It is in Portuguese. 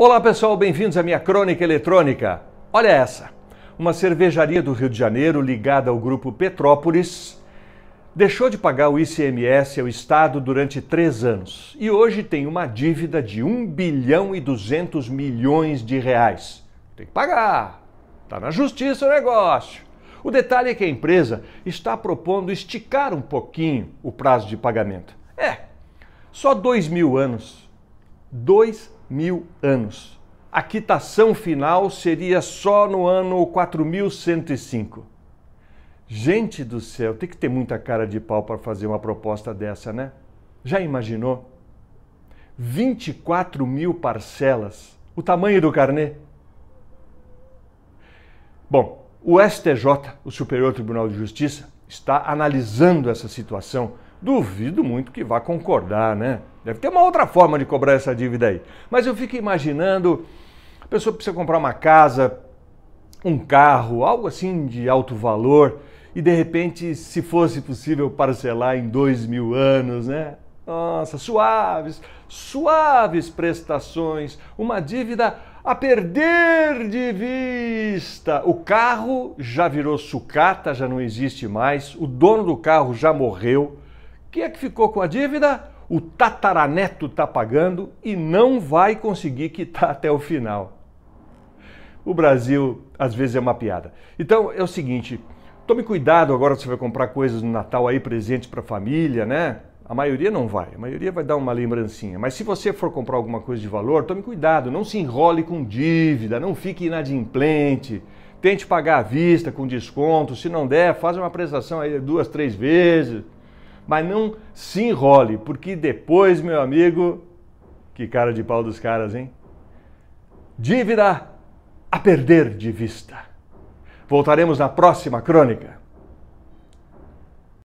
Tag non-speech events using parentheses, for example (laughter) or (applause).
Olá pessoal, bem-vindos à minha crônica eletrônica. Olha essa. Uma cervejaria do Rio de Janeiro ligada ao grupo Petrópolis deixou de pagar o ICMS ao Estado durante três anos e hoje tem uma dívida de 1 bilhão e 200 milhões de reais. Tem que pagar. Tá na justiça o negócio. O detalhe é que a empresa está propondo esticar um pouquinho o prazo de pagamento. É, só dois mil anos. Dois mil anos. A quitação final seria só no ano 4105. Gente do céu, tem que ter muita cara de pau para fazer uma proposta dessa, né? Já imaginou? 24 mil parcelas, o tamanho do carnet. Bom, o STJ, o Superior Tribunal de Justiça, está analisando essa situação duvido muito que vá concordar, né? Deve ter uma outra forma de cobrar essa dívida aí. Mas eu fico imaginando, a pessoa precisa comprar uma casa, um carro, algo assim de alto valor, e de repente, se fosse possível parcelar em dois mil anos, né? Nossa, suaves, suaves prestações, uma dívida a perder de vista. O carro já virou sucata, já não existe mais, o dono do carro já morreu quem é que ficou com a dívida? O tataraneto está pagando e não vai conseguir quitar (laughs) até o final. O Brasil, às vezes, é uma piada. Então, é o seguinte: tome cuidado agora se você vai comprar coisas no Natal aí, presentes para a família, né? A maioria não vai, a maioria vai dar uma lembrancinha. Mas se você for comprar alguma coisa de valor, tome cuidado, não se enrole com dívida, não fique inadimplente. Tente pagar à vista, com desconto. Se não der, faz uma prestação aí duas, três vezes mas não se enrole, porque depois, meu amigo, que cara de pau dos caras, hein? Dívida a perder de vista. Voltaremos na próxima crônica.